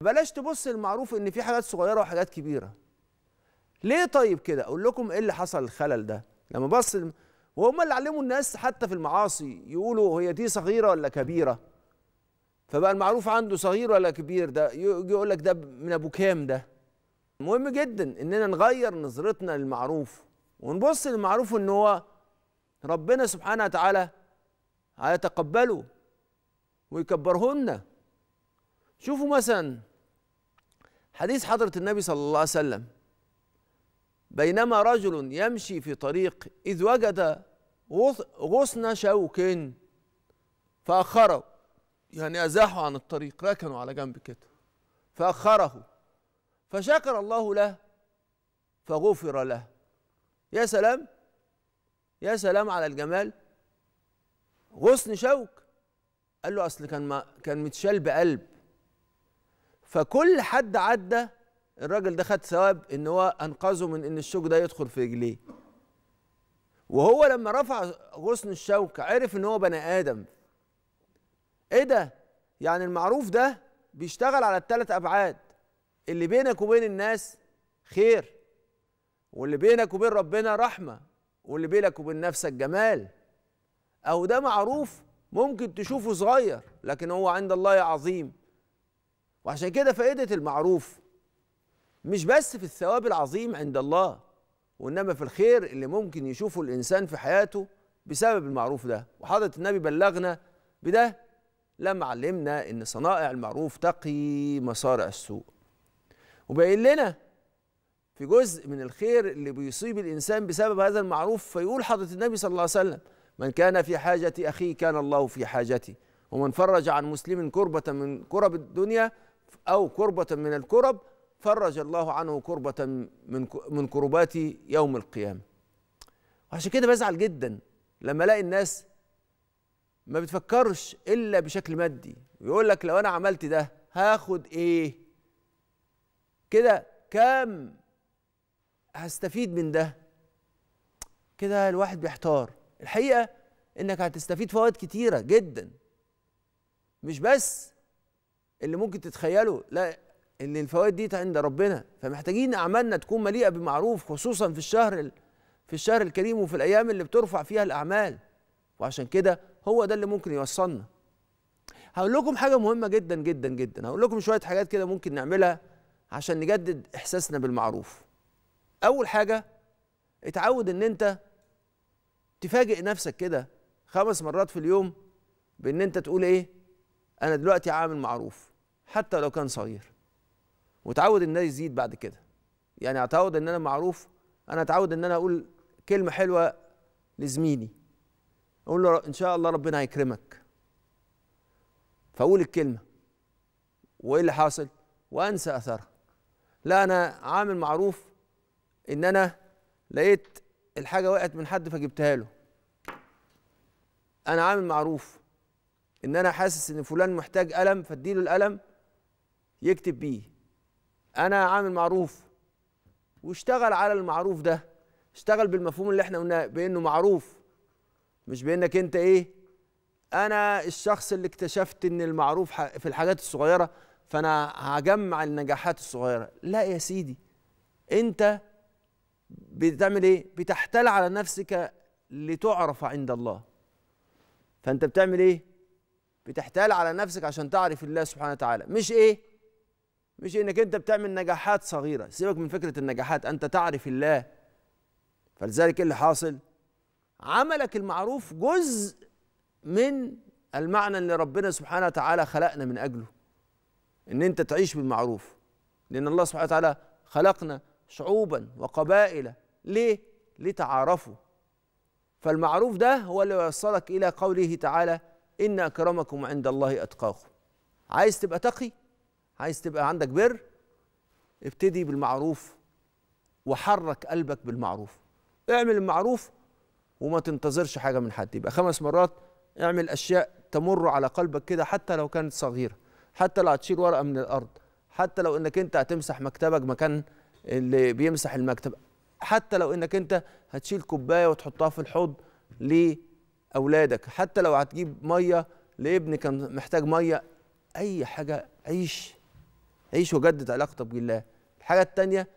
بلاش تبص المعروف ان في حاجات صغيره وحاجات كبيره ليه طيب كده اقول لكم ايه اللي حصل الخلل ده لما بص وهم اللي علموا الناس حتى في المعاصي يقولوا هي دي صغيره ولا كبيره فبقى المعروف عنده صغير ولا كبير ده يقول لك ده من ابو كام ده مهم جدا اننا نغير نظرتنا للمعروف ونبص للمعروف ان هو ربنا سبحانه وتعالى هيتقبله ويكبره لنا شوفوا مثلا حديث حضرة النبي صلى الله عليه وسلم بينما رجل يمشي في طريق إذ وجد غصن شوك فأخره يعني أزاحه عن الطريق ركنه على جنب كده فأخره فشكر الله له فغفر له يا سلام يا سلام على الجمال غصن شوك قال له أصل كان ما كان متشال بقلب فكل حد عدى الراجل ده خد ثواب ان هو انقذه من ان الشوك ده يدخل في رجليه وهو لما رفع غصن الشوك عرف ان هو بني ادم ايه ده يعني المعروف ده بيشتغل على الثلاث ابعاد اللي بينك وبين الناس خير واللي بينك وبين ربنا رحمه واللي بينك وبين نفسك جمال او ده معروف ممكن تشوفه صغير لكن هو عند الله عظيم وعشان كده فائدة المعروف مش بس في الثواب العظيم عند الله وإنما في الخير اللي ممكن يشوفه الإنسان في حياته بسبب المعروف ده وحضرة النبي بلغنا بده لما علمنا إن صنائع المعروف تقي مصارع السوء وبين لنا في جزء من الخير اللي بيصيب الإنسان بسبب هذا المعروف فيقول حضرة النبي صلى الله عليه وسلم من كان في حاجة أخيه كان الله في حاجتي ومن فرج عن مسلم كربة من كرب الدنيا أو كربة من الكرب فرج الله عنه كربة من من كربات يوم القيامة وعشان كده بزعل جدا لما الاقي الناس ما بتفكرش الا بشكل مادي ويقول لك لو انا عملت ده هاخد ايه كده كام هستفيد من ده كده الواحد بيحتار الحقيقه انك هتستفيد فوائد كتيره جدا مش بس اللي ممكن تتخيله لا ان الفوائد دي عند ربنا فمحتاجين اعمالنا تكون مليئه بمعروف خصوصا في الشهر في الشهر الكريم وفي الايام اللي بترفع فيها الاعمال وعشان كده هو ده اللي ممكن يوصلنا هقول لكم حاجه مهمه جدا جدا جدا هقول لكم شويه حاجات كده ممكن نعملها عشان نجدد احساسنا بالمعروف اول حاجه اتعود ان انت تفاجئ نفسك كده خمس مرات في اليوم بان انت تقول ايه انا دلوقتي عامل معروف حتى لو كان صغير وتعود ان ده يزيد بعد كده يعني اتعود ان انا معروف انا اتعود ان انا اقول كلمه حلوه لزميلي اقول له ان شاء الله ربنا هيكرمك فاقول الكلمه وايه اللي حاصل وانسى اثرها لا انا عامل معروف ان انا لقيت الحاجه وقعت من حد فجبتها له انا عامل معروف ان انا حاسس ان فلان محتاج قلم فاديله القلم يكتب بيه انا عامل معروف واشتغل على المعروف ده اشتغل بالمفهوم اللي احنا قلناه بانه معروف مش بانك انت ايه انا الشخص اللي اكتشفت ان المعروف في الحاجات الصغيره فانا هجمع النجاحات الصغيره لا يا سيدي انت بتعمل ايه بتحتال على نفسك لتعرف عند الله فانت بتعمل ايه بتحتال على نفسك عشان تعرف الله سبحانه وتعالى مش ايه مش انك انت بتعمل نجاحات صغيره سيبك من فكره النجاحات انت تعرف الله فلذلك ايه اللي حاصل عملك المعروف جزء من المعنى اللي ربنا سبحانه وتعالى خلقنا من اجله ان انت تعيش بالمعروف لان الله سبحانه وتعالى خلقنا شعوبا وقبائل ليه لتعارفوا فالمعروف ده هو اللي يوصلك الى قوله تعالى ان اكرمكم عند الله اتقاكم عايز تبقى تقي عايز تبقى عندك بر ابتدي بالمعروف وحرك قلبك بالمعروف اعمل المعروف وما تنتظرش حاجه من حد يبقى خمس مرات اعمل اشياء تمر على قلبك كده حتى لو كانت صغيره حتى لو هتشيل ورقه من الارض حتى لو انك انت هتمسح مكتبك مكان اللي بيمسح المكتب حتى لو انك انت هتشيل كوبايه وتحطها في الحوض ليه اولادك حتى لو هتجيب ميه لابن كان محتاج ميه اي حاجه عيش عيش وجدد علاقتك بالله الحاجه الثانيه